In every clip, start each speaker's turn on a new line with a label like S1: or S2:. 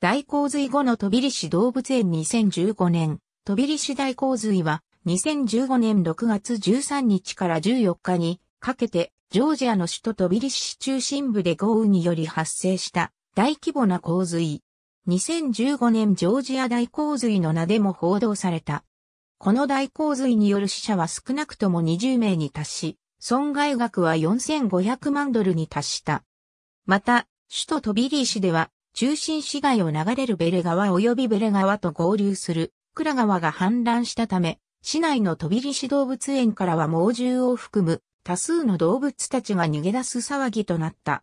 S1: 大洪水後の飛び石動物園2015年、飛び石大洪水は2015年6月13日から14日にかけてジョージアの首都飛び石市中心部で豪雨により発生した大規模な洪水。2015年ジョージア大洪水の名でも報道された。この大洪水による死者は少なくとも20名に達し、損害額は4500万ドルに達した。また、首都飛びシでは中心市街を流れるベレ川及びベレ川と合流するクラ川が氾濫したため、市内の飛びリ市動物園からは猛獣を含む多数の動物たちが逃げ出す騒ぎとなった。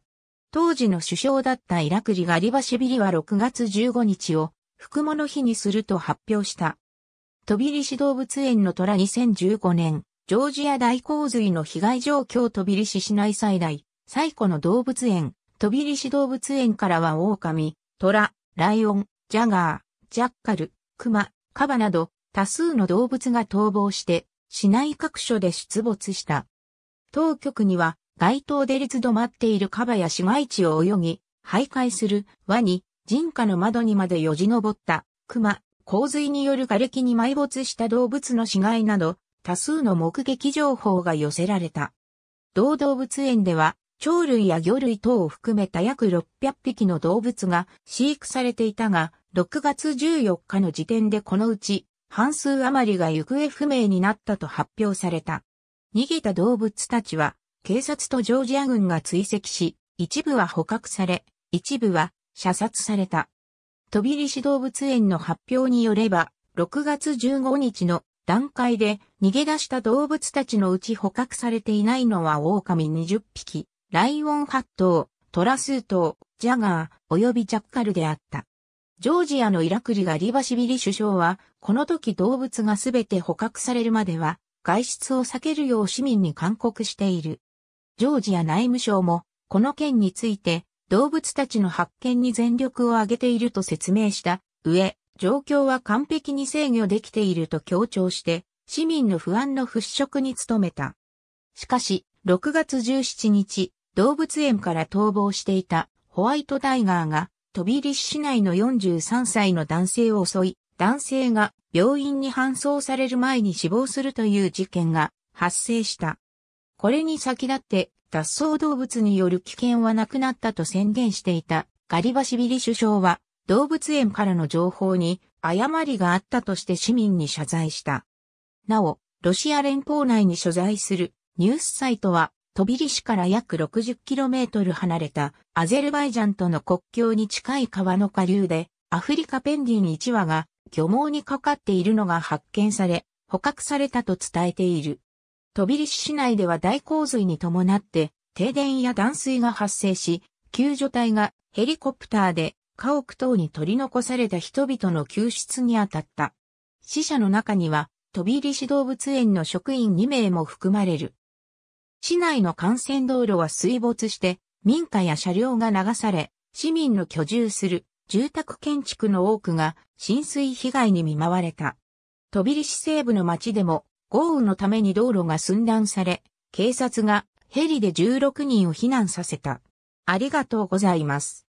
S1: 当時の首相だったイラクリガリバシビリは6月15日を福物日にすると発表した。飛びリ市動物園の虎2015年、ジョージア大洪水の被害状況飛びリ市市内最大、最古の動物園、飛び石動物園からは狼、虎、ライオン、ジャガー、ジャッカル、クマ、カバなど多数の動物が逃亡して市内各所で出没した。当局には街頭で立止まっているカバや市街地を泳ぎ、徘徊するワニ、人家の窓にまでよじ登ったクマ、洪水による瓦礫に埋没した動物の死骸など多数の目撃情報が寄せられた。同動物園では鳥類や魚類等を含めた約600匹の動物が飼育されていたが、6月14日の時点でこのうち半数余りが行方不明になったと発表された。逃げた動物たちは警察とジョージア軍が追跡し、一部は捕獲され、一部は射殺された。飛び入市動物園の発表によれば、6月15日の段階で逃げ出した動物たちのうち捕獲されていないのは狼20匹、ライオンハット、トラスー島、ジャガー、及びジャッカルであった。ジョージアのイラクリガリバシビリ首相は、この時動物がすべて捕獲されるまでは、外出を避けるよう市民に勧告している。ジョージア内務省も、この件について、動物たちの発見に全力を挙げていると説明した上、状況は完璧に制御できていると強調して、市民の不安の払拭に努めた。しかし、6月17日、動物園から逃亡していたホワイトタイガーが飛び立市内の43歳の男性を襲い、男性が病院に搬送される前に死亡するという事件が発生した。これに先立って脱走動物による危険はなくなったと宣言していたガリバシビリ首相は動物園からの情報に誤りがあったとして市民に謝罪した。なお、ロシア連邦内に所在するニュースサイトは、トビリ市から約 60km 離れたアゼルバイジャンとの国境に近い川の下流で、アフリカペンギン1羽が漁網にかかっているのが発見され、捕獲されたと伝えている。飛びリ市内では大洪水に伴って停電や断水が発生し、救助隊がヘリコプターで家屋等に取り残された人々の救出に当たった。死者の中には飛び市動物園の職員2名も含まれる。市内の幹線道路は水没して、民家や車両が流され、市民の居住する住宅建築の多くが浸水被害に見舞われた。飛び市西部の町でも豪雨のために道路が寸断され、警察がヘリで16人を避難させた。ありがとうございます。